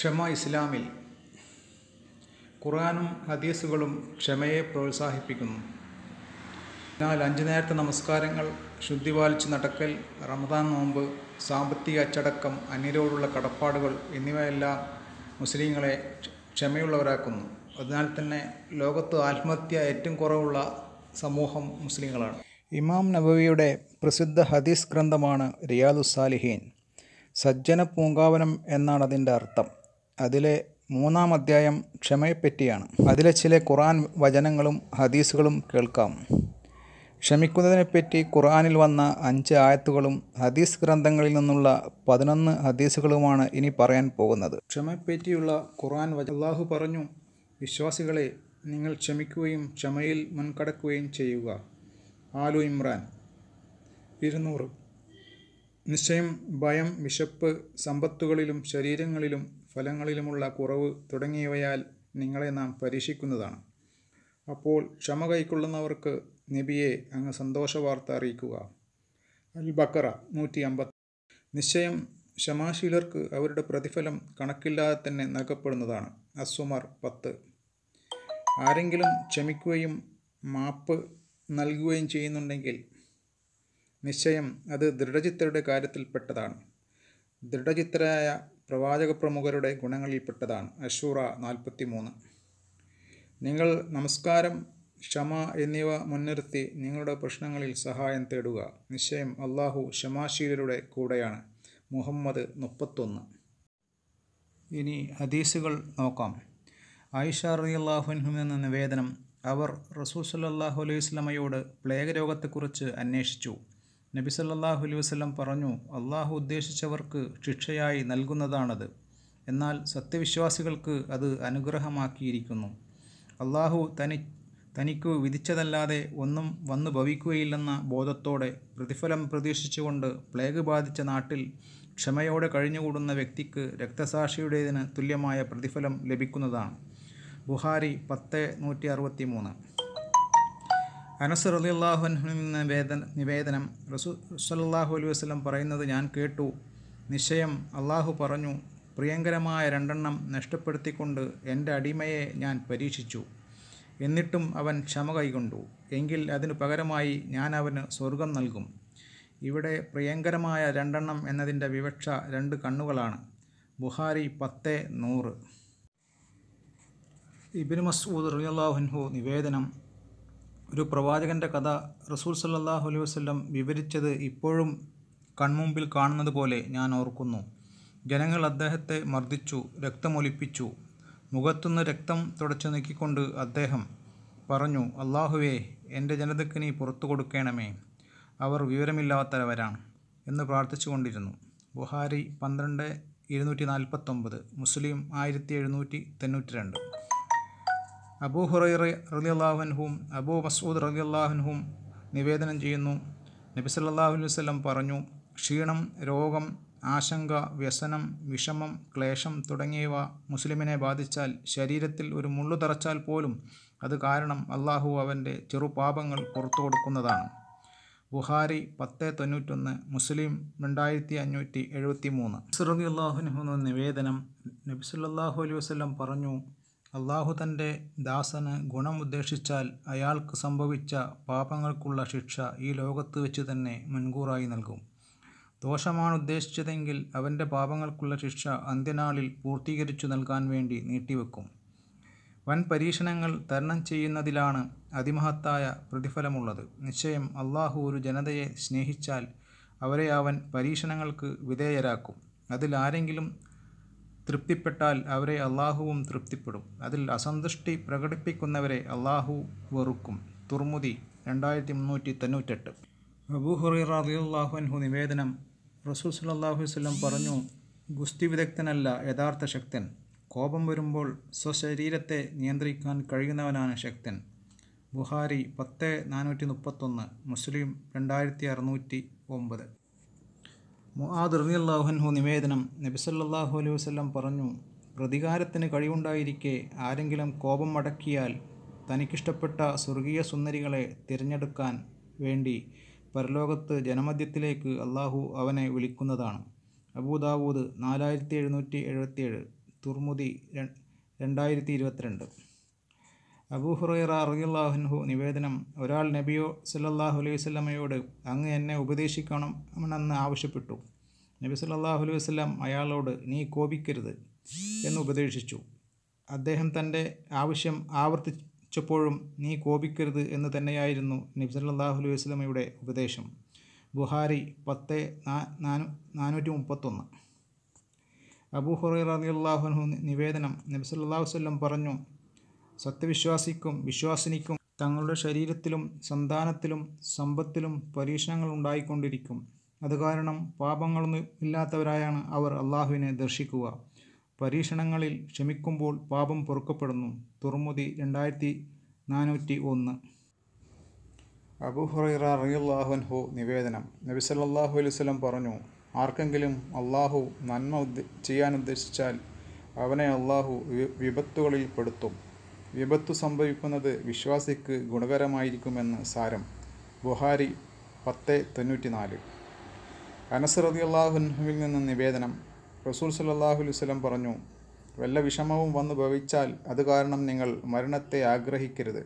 ക്ഷമ ഇസ്ലാമിൽ ഖുറാനും ഹദീസുകളും ക്ഷമയെ പ്രോത്സാഹിപ്പിക്കുന്നു എന്നാൽ അഞ്ചു നേരത്തെ നമസ്കാരങ്ങൾ ശുദ്ധി പാലിച്ച് നടക്കൽ റമദാൻ നോമ്പ് സാമ്പത്തിക അച്ചടക്കം അന്യരോടുള്ള കടപ്പാടുകൾ എന്നിവയെല്ലാം മുസ്ലിങ്ങളെ ക്ഷമയുള്ളവരാക്കുന്നു അതിനാൽ തന്നെ ലോകത്ത് ആത്മഹത്യ ഏറ്റവും കുറവുള്ള സമൂഹം മുസ്ലിങ്ങളാണ് ഇമാം നബവിയുടെ പ്രസിദ്ധ ഹദീസ് ഗ്രന്ഥമാണ് റിയാദുസാലിഹീൻ സജ്ജന പൂങ്കാവനം എന്നാണ് അതിൻ്റെ അർത്ഥം അതിലെ മൂന്നാം അധ്യായം ക്ഷമയെപ്പറ്റിയാണ് അതിലെ ചില ഖുറാൻ വചനങ്ങളും ഹദീസുകളും കേൾക്കാം ക്ഷമിക്കുന്നതിനെപ്പറ്റി ഖുറാനിൽ വന്ന അഞ്ച് ആയത്തുകളും ഹദീസ് ഗ്രന്ഥങ്ങളിൽ നിന്നുള്ള പതിനൊന്ന് ഹദീസുകളുമാണ് ഇനി പറയാൻ പോകുന്നത് ക്ഷമയെപ്പറ്റിയുള്ള ഖുറാൻ വച അള്ളാഹു പറഞ്ഞു വിശ്വാസികളെ നിങ്ങൾ ക്ഷമിക്കുകയും ക്ഷമയിൽ മുൻകടക്കുകയും ചെയ്യുക ആലു ഇമ്രാൻ ഇരുന്നൂറ് നിശ്ചയം ഭയം വിശപ്പ് സമ്പത്തുകളിലും ശരീരങ്ങളിലും ഫലങ്ങളിലുമുള്ള കുറവ് തുടങ്ങിയവയാൽ നിങ്ങളെ നാം പരീക്ഷിക്കുന്നതാണ് അപ്പോൾ ക്ഷമ കൈക്കൊള്ളുന്നവർക്ക് നബിയെ അങ്ങ് സന്തോഷ വാർത്ത അറിയിക്കുക അൽ ബക്കറ നൂറ്റി അമ്പത്തി നിശ്ചയം ക്ഷമാശീലർക്ക് അവരുടെ പ്രതിഫലം കണക്കില്ലാതെ തന്നെ നൽകപ്പെടുന്നതാണ് അസുമാർ പത്ത് ആരെങ്കിലും ക്ഷമിക്കുകയും മാപ്പ് നൽകുകയും ചെയ്യുന്നുണ്ടെങ്കിൽ നിശ്ചയം അത് ദൃഢചിത്തരുടെ കാര്യത്തിൽപ്പെട്ടതാണ് ദൃഢചിത്തരായ പ്രവാചക പ്രമുഖരുടെ ഗുണങ്ങളിൽപ്പെട്ടതാണ് അഷൂറ നാൽപ്പത്തി മൂന്ന് നിങ്ങൾ നമസ്കാരം ക്ഷമ എന്നിവ മുൻനിർത്തി നിങ്ങളുടെ പ്രശ്നങ്ങളിൽ സഹായം തേടുക നിശ്ചയം അള്ളാഹു ക്ഷമാശീലരുടെ കൂടെയാണ് മുഹമ്മദ് മുപ്പത്തൊന്ന് ഇനി ഹദീസുകൾ നോക്കാം ആയിഷ റളിയല്ലാഹുവിൻഹു എന്ന നിവേദനം അവർ റസൂൽ അല്ലാഹു അലൈഹി സ്വലമയോട് പ്ലേഗ് രോഗത്തെക്കുറിച്ച് അന്വേഷിച്ചു നബി സല്ലാഹു അലൈഹി വസ്ലം പറഞ്ഞു അള്ളാഹു ഉദ്ദേശിച്ചവർക്ക് ശിക്ഷയായി നൽകുന്നതാണത് എന്നാൽ സത്യവിശ്വാസികൾക്ക് അത് അനുഗ്രഹമാക്കിയിരിക്കുന്നു അള്ളാഹു തനി തനിക്ക് വിധിച്ചതല്ലാതെ ഒന്നും വന്നു ഭവിക്കുകയില്ലെന്ന ബോധത്തോടെ പ്രതിഫലം പ്രതീക്ഷിച്ചുകൊണ്ട് പ്ലേഗ് ബാധിച്ച നാട്ടിൽ ക്ഷമയോടെ കഴിഞ്ഞുകൂടുന്ന വ്യക്തിക്ക് രക്തസാക്ഷിയുടേതിന് തുല്യമായ പ്രതിഫലം ലഭിക്കുന്നതാണ് ബുഹാരി പത്ത് നൂറ്റി അറുപത്തി മൂന്ന് അനസ് റലിയല്ലാഹു അൻഹുവിന് നിവേദന നിവേദനം റസൂ സല്ലാഹു അലൈഹി വസ്ലം പറയുന്നത് ഞാൻ കേട്ടു നിശ്ചയം അള്ളാഹു പറഞ്ഞു പ്രിയങ്കരമായ രണ്ടെണ്ണം നഷ്ടപ്പെടുത്തിക്കൊണ്ട് എൻ്റെ അടിമയെ ഞാൻ പരീക്ഷിച്ചു എന്നിട്ടും അവൻ ക്ഷമ കൈകൊണ്ടു എങ്കിൽ അതിനു പകരമായി ഞാൻ അവന് സ്വർഗം നൽകും ഇവിടെ പ്രിയങ്കരമായ രണ്ടെണ്ണം എന്നതിൻ്റെ വിവക്ഷ രണ്ട് കണ്ണുകളാണ് ബുഹാരി പത്ത് നൂറ് ഇബിൻ മസൂദ് റിയല്ലാഹുൻഹു നിവേദനം ഒരു പ്രവാചകൻ്റെ കഥ റസൂൽ സല്ലാഹു അലൈഹി വസ്ലം വിവരിച്ചത് ഇപ്പോഴും കൺമുമ്പിൽ കാണുന്നത് പോലെ ഞാൻ ഓർക്കുന്നു ജനങ്ങൾ അദ്ദേഹത്തെ മർദ്ദിച്ചു രക്തമൊലിപ്പിച്ചു മുഖത്തുനിന്ന് രക്തം തുടച്ചു നീക്കിക്കൊണ്ട് അദ്ദേഹം പറഞ്ഞു അള്ളാഹുവേ എൻ്റെ ജനതയ്ക്ക് നീ പുറത്തു കൊടുക്കണമേ അവർ വിവരമില്ലാത്തവരാണ് എന്ന് പ്രാർത്ഥിച്ചുകൊണ്ടിരുന്നു ബുഹാരി പന്ത്രണ്ട് ഇരുന്നൂറ്റി നാൽപ്പത്തൊമ്പത് മുസ്ലിം ആയിരത്തി എഴുന്നൂറ്റി തൊണ്ണൂറ്റി രണ്ട് അബൂ ഹുറൈ റലി അള്ളാഹുൻഹും അബൂ മസൂദ് റലി അള്ളാഹുൻഹും നിവേദനം ചെയ്യുന്നു നബി സല്ലാഹു അലൈഹി വല്ലം പറഞ്ഞു ക്ഷീണം രോഗം ആശങ്ക വ്യസനം വിഷമം ക്ലേശം തുടങ്ങിയവ മുസ്ലിമിനെ ബാധിച്ചാൽ ശരീരത്തിൽ ഒരു മുള്ളു തറച്ചാൽ പോലും അത് കാരണം അള്ളാഹു അവൻ്റെ ചെറുപാപങ്ങൾ പുറത്തു കൊടുക്കുന്നതാണ് ബുഹാരി പത്ത് തൊണ്ണൂറ്റൊന്ന് മുസ്ലിം രണ്ടായിരത്തി അഞ്ഞൂറ്റി എഴുപത്തി മൂന്ന് സുറബി അള്ളാഹുനുഹുന്ന നിവേദനം നബിസുല്ലാഹു അലൈഹി വസ്ലം പറഞ്ഞു അള്ളാഹു തൻ്റെ ദാസന് ഗുണം ഉദ്ദേശിച്ചാൽ അയാൾക്ക് സംഭവിച്ച പാപങ്ങൾക്കുള്ള ശിക്ഷ ഈ ലോകത്ത് വെച്ച് തന്നെ മുൻകൂറായി നൽകും ദോഷമാണ് ഉദ്ദേശിച്ചതെങ്കിൽ അവൻ്റെ പാപങ്ങൾക്കുള്ള ശിക്ഷ അന്ത്യനാളിൽ പൂർത്തീകരിച്ചു നൽകാൻ വേണ്ടി നീട്ടിവെക്കും വൻ പരീക്ഷണങ്ങൾ തരണം ചെയ്യുന്നതിലാണ് അതിമഹത്തായ പ്രതിഫലമുള്ളത് നിശ്ചയം അള്ളാഹു ഒരു ജനതയെ സ്നേഹിച്ചാൽ അവരെ അവൻ പരീക്ഷണങ്ങൾക്ക് വിധേയരാക്കും അതിലാരെങ്കിലും തൃപ്തിപ്പെട്ടാൽ അവരെ അള്ളാഹുവും തൃപ്തിപ്പെടും അതിൽ അസന്തുഷ്ടി പ്രകടിപ്പിക്കുന്നവരെ അള്ളാഹു വെറുക്കും തുർമുതി രണ്ടായിരത്തി മുന്നൂറ്റി തൊണ്ണൂറ്റെട്ട് അബൂഹുറി റാദിയുള്ളാഹുൻഹു നിവേദനം റസൂൽ സല്ലാഹു വല്ലം പറഞ്ഞു ഗുസ്തി വിദഗ്ധനല്ല യഥാർത്ഥ ശക്തൻ കോപം വരുമ്പോൾ സ്വശരീരത്തെ നിയന്ത്രിക്കാൻ കഴിയുന്നവനാണ് ശക്തൻ ബുഹാരി പത്ത് നാനൂറ്റി മുപ്പത്തൊന്ന് മുസ്ലിം രണ്ടായിരത്തി അറുന്നൂറ്റി ഒമ്പത് മുആദ് റബി അൻഹു നിവേദനം നബിസല്ലാഹു അലൈഹി വസ്ലം പറഞ്ഞു പ്രതികാരത്തിന് കഴിവുണ്ടായിരിക്കെ ആരെങ്കിലും കോപം അടക്കിയാൽ തനിക്കിഷ്ടപ്പെട്ട സ്വർഗീയ സുന്ദരികളെ തിരഞ്ഞെടുക്കാൻ വേണ്ടി പരലോകത്ത് ജനമധ്യത്തിലേക്ക് അള്ളാഹു അവനെ വിളിക്കുന്നതാണ് അബൂദാവൂദ് നാലായിരത്തി എഴുന്നൂറ്റി എഴുപത്തിയേഴ് തുർമുദി രണ്ടായിരത്തി ഇരുപത്തിരണ്ട് അബൂഹുറൈറ അറിയുള്ളാഹുൻഹു നിവേദനം ഒരാൾ നബിയോ സല്ലാഹു അലൈഹി സ്വലമയോട് അങ്ങ് എന്നെ എന്ന് ആവശ്യപ്പെട്ടു നബി സല്ലാഹു അലൈഹി വസ്ലാം അയാളോട് നീ കോപിക്കരുത് എന്ന് ഉപദേശിച്ചു അദ്ദേഹം തൻ്റെ ആവശ്യം ആവർത്തിച്ചപ്പോഴും നീ കോപിക്കരുത് എന്ന് തന്നെയായിരുന്നു നബി സല്ലാഹു അലൈഹി വസ്ലമയുടെ ഉപദേശം ബുഹാരി പത്ത് നാനൂറ്റി മുപ്പത്തൊന്ന് അബൂ ഹുറൈ നിവേദനം നബി സല്ലാഹു വല്ലം പറഞ്ഞു സത്യവിശ്വാസിക്കും വിശ്വാസിനിക്കും തങ്ങളുടെ ശരീരത്തിലും സന്താനത്തിലും സമ്പത്തിലും പരീക്ഷണങ്ങൾ ഉണ്ടായിക്കൊണ്ടിരിക്കും അത് കാരണം പാപങ്ങളൊന്നും ഇല്ലാത്തവരായാണ് അവർ അള്ളാഹുവിനെ ദർശിക്കുക പരീക്ഷണങ്ങളിൽ ക്ഷമിക്കുമ്പോൾ പാപം പൊറുക്കപ്പെടുന്നു തുറമുതി രണ്ടായിരത്തി നാനൂറ്റി ഒന്ന് അബുഹുറൈറ നിവേദനം നബി സല്ലാഹു അലൈവലം പറഞ്ഞു ആർക്കെങ്കിലും അള്ളാഹു നന്മ ഉദ്ദേ ചെയ്യാൻ ഉദ്ദേശിച്ചാൽ അവനെ അള്ളാഹു വിപത്തുകളിൽ പെടുത്തും വിപത്തു സംഭവിക്കുന്നത് വിശ്വാസിക്ക് ഗുണകരമായിരിക്കുമെന്ന് സാരം ബുഹാരി പത്ത് തൊണ്ണൂറ്റി നാല് അനസ് റതി അള്ളാഹുൻഹുവിൽ നിന്ന് നിവേദനം റസൂൽ സല്ലാഹു വസ്ലം പറഞ്ഞു വല്ല വിഷമവും വന്നു ഭവിച്ചാൽ അത് കാരണം നിങ്ങൾ മരണത്തെ ആഗ്രഹിക്കരുത്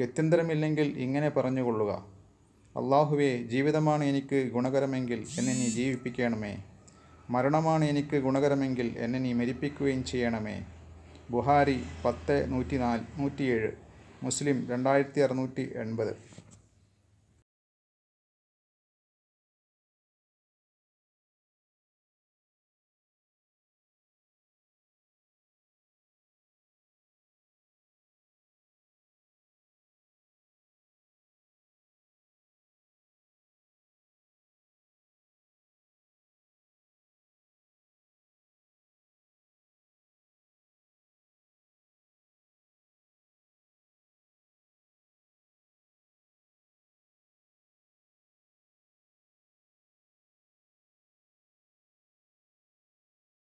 ഗത്യന്തരമില്ലെങ്കിൽ ഇങ്ങനെ പറഞ്ഞുകൊള്ളുക അള്ളാഹുവേ ജീവിതമാണ് എനിക്ക് ഗുണകരമെങ്കിൽ എന്നെ നീ ജീവിപ്പിക്കണമേ മരണമാണ് എനിക്ക് ഗുണകരമെങ്കിൽ എന്നെ നീ മരിപ്പിക്കുകയും ചെയ്യണമേ ബുഹാരി പത്ത് നൂറ്റി നാല് നൂറ്റിയേഴ് മുസ്ലിം രണ്ടായിരത്തി അറുന്നൂറ്റി എൺപത്